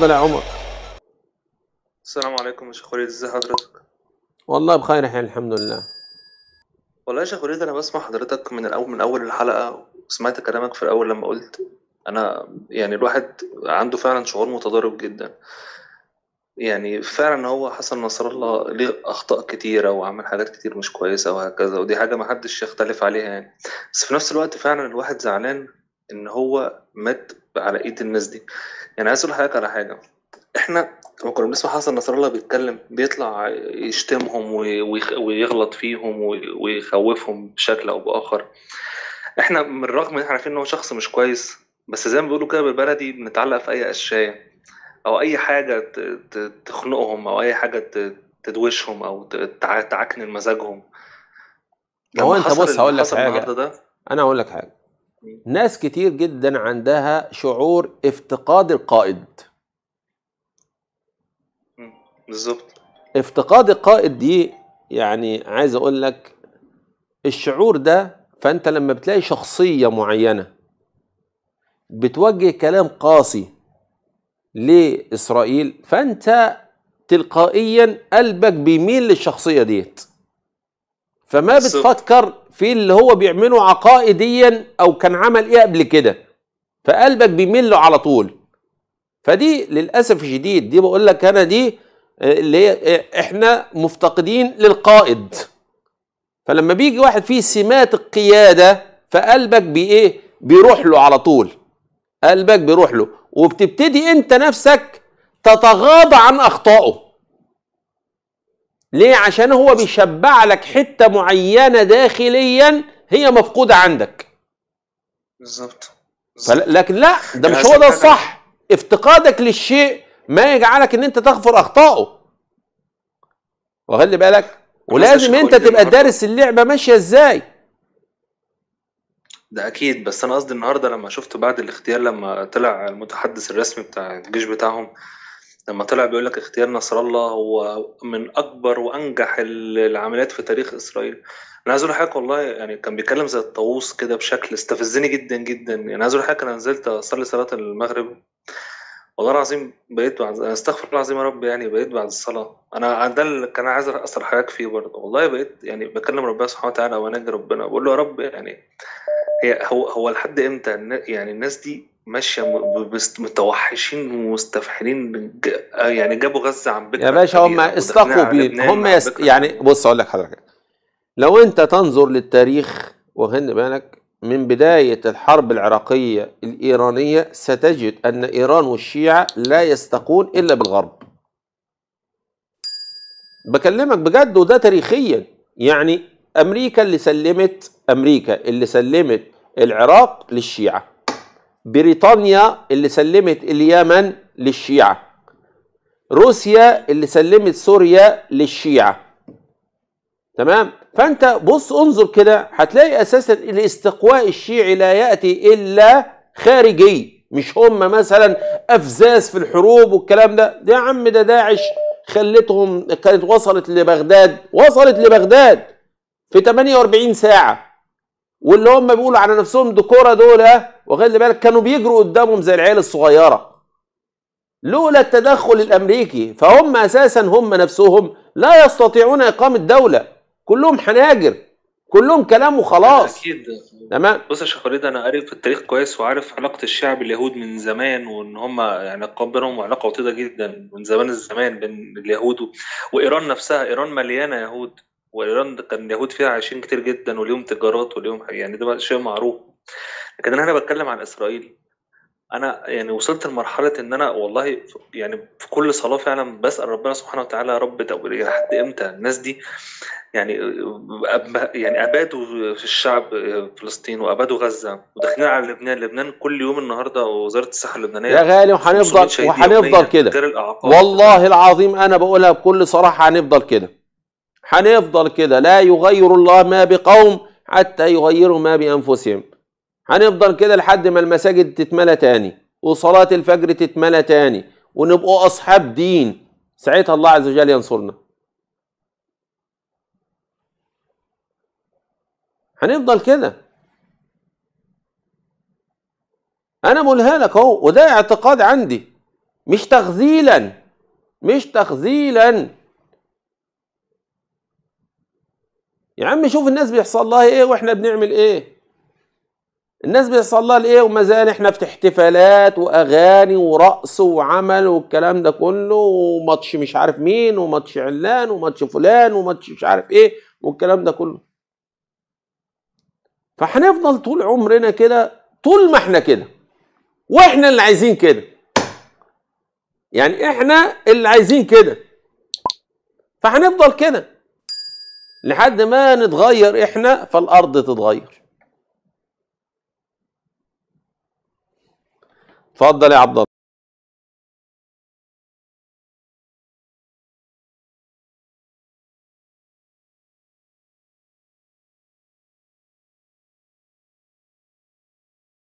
اتفضل يا عمر السلام عليكم يا شيخ وليد ازي حضرتك والله بخير احنا الحمد لله والله يا شيخ وليد انا بسمع حضرتك من الاول من اول الحلقه وسمعت كلامك في الاول لما قلت انا يعني الواحد عنده فعلا شعور متضارب جدا يعني فعلا هو حسن نصر الله ليه اخطاء كتيره وعمل حاجات كتير مش كويسه وهكذا ودي حاجه ما حدش يختلف عليها يعني بس في نفس الوقت فعلا الواحد زعلان ان هو مات على ايد الناس دي يعني عايز اقول لحضرتك على حاجه احنا لما كنا بنسمع حسن نصر الله بيتكلم بيطلع يشتمهم ويغلط فيهم ويخوفهم بشكل او باخر احنا من الرغم ان احنا عارفين ان هو شخص مش كويس بس زي ما بيقولوا كده بالبلدي بنتعلق في اي قشايه او اي حاجه تخنقهم او اي حاجه تدوشهم او تعكنن مزاجهم هو انت بص هقول لك حاجه ده انا هقول لك حاجه ناس كتير جدا عندها شعور افتقاد القائد بالظبط افتقاد القائد دي يعني عايز اقول لك الشعور ده فانت لما بتلاقي شخصيه معينه بتوجه كلام قاسي لاسرائيل فانت تلقائيا قلبك بيميل للشخصيه ديت فما بتفكر في اللي هو بيعمله عقائديا او كان عمل ايه قبل كده فقلبك بيمل على طول فدي للاسف الشديد دي بقول لك انا دي آه، اللي هي آه، احنا مفتقدين للقائد فلما بيجي واحد فيه سمات القياده فقلبك بايه بيروح له على طول قلبك بيروح له وبتبتدي انت نفسك تتغاضى عن اخطائه ليه عشان هو بيشبع لك حته معينه داخليا هي مفقوده عندك بالظبط لكن لا ده مش هو ده الصح افتقادك للشيء ما يجعلك ان انت تغفر اخطائه واخد بالك ولازم انت تبقى دارس اللعبه ماشيه ازاي ده اكيد بس انا قصدي النهارده لما شفته بعد الاغتيال لما طلع المتحدث الرسمي بتاع الجيش بتاعهم لما طلع بيقول لك اختيار نصر الله هو من اكبر وانجح العمليات في تاريخ اسرائيل انا عايز اقول لحضرتك والله يعني كان بيتكلم زي الطاووس كده بشكل استفزني جدا جدا يعني عايز اقول لحضرتك انا نزلت اصلي صلاه المغرب والله العظيم بقيت بعد انا استغفر الله العظيم يا رب يعني بقيت بعد الصلاه انا ده اللي كان عايز اثر حضرتك فيه برضه والله بقيت يعني بكلم ربنا سبحانه وتعالى وانا ربنا بقول له يا رب يعني هي هو هو لحد امتى يعني الناس دي ماشيه متوحشين ومستفحلين آه، يعني جابوا غزه عن بكره يا باشا هم استقوا نعم، بيه هم يس... يعني بص اقول لك حضرتك لو انت تنظر للتاريخ وخلي بالك من بداية الحرب العراقية الإيرانية ستجد أن إيران والشيعة لا يستقون إلا بالغرب بكلمك بجد وده تاريخيا يعني أمريكا اللي سلمت أمريكا اللي سلمت العراق للشيعة بريطانيا اللي سلمت اليمن للشيعة روسيا اللي سلمت سوريا للشيعة تمام فانت بص انظر كده هتلاقي اساسا الاستقواء الشيعي لا ياتي الا خارجي مش هم مثلا افزاز في الحروب والكلام ده ده يا عم ده داعش خلتهم كانت وصلت لبغداد وصلت لبغداد في 48 ساعه واللي هم بيقولوا على نفسهم دكوره دول وخلي بالك كانوا بيجروا قدامهم زي العيال الصغيره لولا التدخل الامريكي فهم اساسا هم نفسهم لا يستطيعون اقامه دوله كلهم حناجر كلهم كلام وخلاص اكيد تمام بص يا شيخ خالد انا قاري في التاريخ كويس وعارف علاقه الشعب اليهود من زمان وان هم يعني القوم بينهم علاقه وطيده جدا من زمان الزمان بين اليهود وايران نفسها ايران مليانه يهود وايران كان اليهود فيها عايشين كتير جدا وليهم تجارات وليهم حاجة يعني ده شيء معروف لكن انا بتكلم عن اسرائيل انا يعني وصلت لمرحله ان انا والله يعني في كل صلاه فعلا بسال ربنا سبحانه وتعالى يا رب طب لحد امتى الناس دي يعني يعني ابادوا في الشعب فلسطين وابادوا غزه وداخلين على لبنان لبنان كل يوم النهارده وزاره الصحه اللبنانيه يا غالي وهنفضل وهنفضل كده والله العظيم انا بقولها بكل صراحه هنفضل كده هنفضل كده لا يغير الله ما بقوم حتى يغيروا ما بأنفسهم هنفضل كده لحد ما المساجد تتملى تاني وصلاة الفجر تتملى تاني ونبقوا أصحاب دين ساعتها الله عز وجل ينصرنا هنفضل كده أنا ملهالك لك أهو وده اعتقاد عندي مش تخذيلا مش تخذيلا يا عم شوف الناس بيحصل لها ايه واحنا بنعمل ايه الناس بيحصل لها ايه وما زال احنا في احتفالات واغاني ورقص وعمل والكلام ده كله وماتش مش عارف مين وماتش علان وماتش فلان وماتش مش عارف ايه والكلام ده كله فهنفضل طول عمرنا كده طول ما احنا كده واحنا اللي عايزين كده يعني احنا اللي عايزين كده فهنفضل كده لحد ما نتغير احنا فالارض تتغير اتفضل يا عبد الله